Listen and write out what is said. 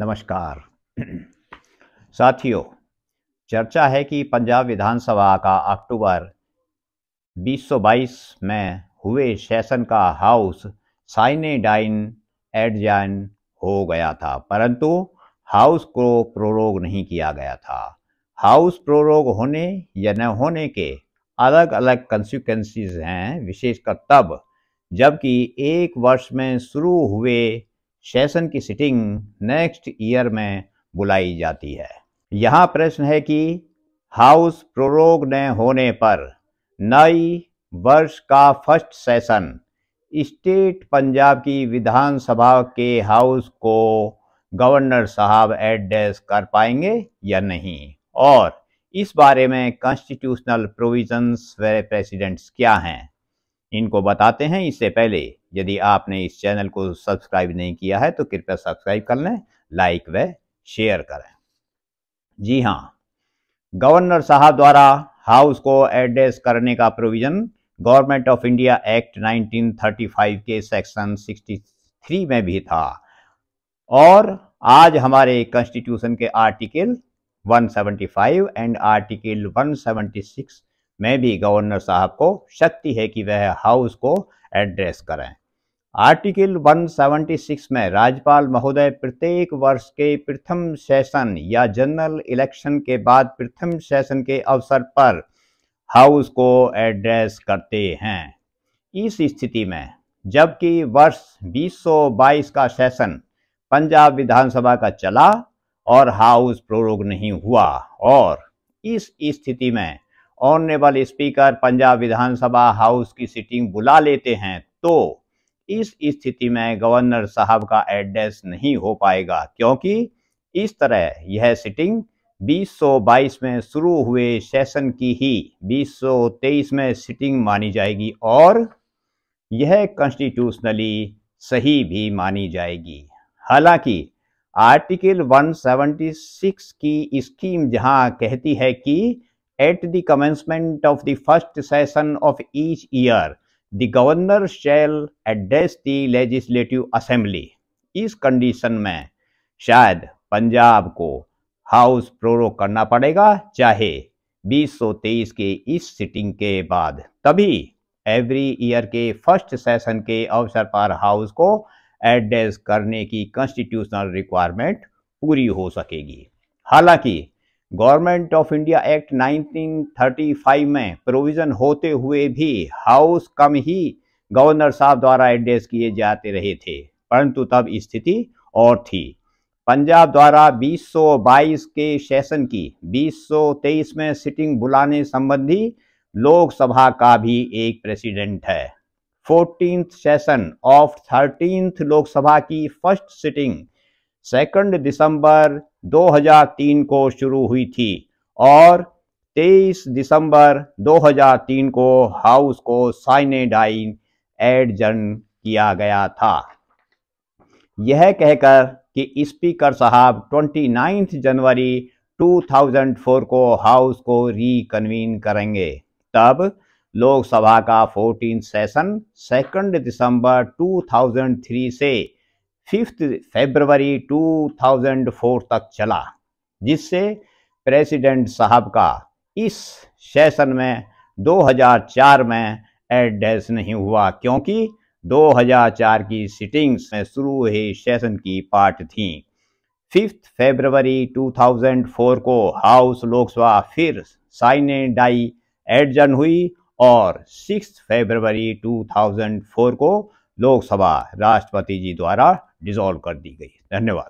नमस्कार साथियों चर्चा है कि पंजाब विधानसभा का अक्टूबर 2022 में हुए सेशन का हाउस साइनेडाइन एडजाइन हो गया था परंतु हाउस को प्रोरोग नहीं किया गया था हाउस प्रोरोग होने या न होने के अलग अलग कंसिक्वेंसीज हैं विशेषकर तब जबकि एक वर्ष में शुरू हुए सेशन की सिटिंग नेक्स्ट ईयर में बुलाई जाती है यहाँ प्रश्न है कि हाउस प्रोरोग न होने पर नई वर्ष का फर्स्ट सेशन स्टेट पंजाब की विधानसभा के हाउस को गवर्नर साहब एड्रेस कर पाएंगे या नहीं और इस बारे में कॉन्स्टिट्यूशनल प्रोविजंस व प्रेसिडेंट्स क्या हैं इनको बताते हैं इससे पहले यदि आपने इस चैनल को सब्सक्राइब नहीं किया है तो कृपया सब्सक्राइब कर लें लाइक व शेयर करें जी हाँ गवर्नर साहब द्वारा हाउस को एड्रेस करने का provision government of India act 1935 के सेक्शन 63 में भी था और आज हमारे कॉन्स्टिट्यूशन के आर्टिकल 175 एंड आर्टिकल 176 में भी गवर्नर साहब को शक्ति है कि वह हाउस को एड्रेस करें आर्टिकल 176 में राज्यपाल महोदय प्रत्येक वर्ष के प्रथम सेशन या जनरल इलेक्शन के बाद प्रथम सेशन के अवसर पर हाउस को एड्रेस करते हैं इस स्थिति में जबकि वर्ष 2022 का सेशन पंजाब विधानसभा का चला और हाउस प्रोरोग नहीं हुआ और इस स्थिति में honourable speaker Punjab Vidhan Sabha house की सिटिंग बुला लेते हैं तो इस स्थिति में गवर्नर साहब का एड्रेस नहीं हो पाएगा क्योंकि इस तरह यह सिटिंग 2022 में शुरू हुए सेशन की ही 2023 में सिटिंग मानी जाएगी और यह कॉन्स्टिट्यूशनली सही भी मानी जाएगी हालांकि आर्टिकल 176 की स्कीम जहां कहती है कि at the commencement of the first session of each year, the governor shall address the legislative assembly. इस कंडीशन में शायद पंजाब को हाउस प्रोरो करना पड़ेगा चाहे 2023 के इस सिटिंग के बाद तभी एवरी ईयर के फर्स्ट सेशन के अवसर पर हाउस को एड्रेस करने की कॉन्स्टिट्यूशनल रिक्वायरमेंट पूरी हो सकेगी हालांकि गवर्नमेंट ऑफ इंडिया एक्ट 1935 में प्रोविज़न होते हुए भी हाउस कम ही गवर्नर साहब द्वारा एड्रेस किए जाते रहे थे परंतु तब स्थिति और थी पंजाब द्वारा 2022 के सेशन की 2023 में सिटिंग बुलाने संबंधी लोकसभा का भी एक प्रेसिडेंट है fourteen session of thirteen Lok Sabha की फर्स्ट सिटिंग सेकंड दिसंबर 2003 को शुरू हुई थी और 23 दिसंबर 2003 को हाउस को साइनेडाइन एडजन किया गया था यह कहकर कि स्पीकर साहब 29 जनवरी 2004 को हाउस को रिकन्वीन करेंगे तब लोकसभा का 14 सेशन 2 दिसंबर 2003 से फिफ्थ फेबरवरी 2004 तक चला जिससे प्रेसिडेंट साहब का इस सेशन में 2004 में एड्रेस नहीं हुआ क्योंकि 2004 की सिटिंग्स में शुरू ही सेशन की पार्ट थी फिफ्थ फरवरी 2004 को हाउस लोकसभा फिर साइने डाई एडजन हुई और सिक्स फरवरी 2004 को लोकसभा राष्ट्रपति जी द्वारा डिज़ोल्व कर दी गई धन्यवाद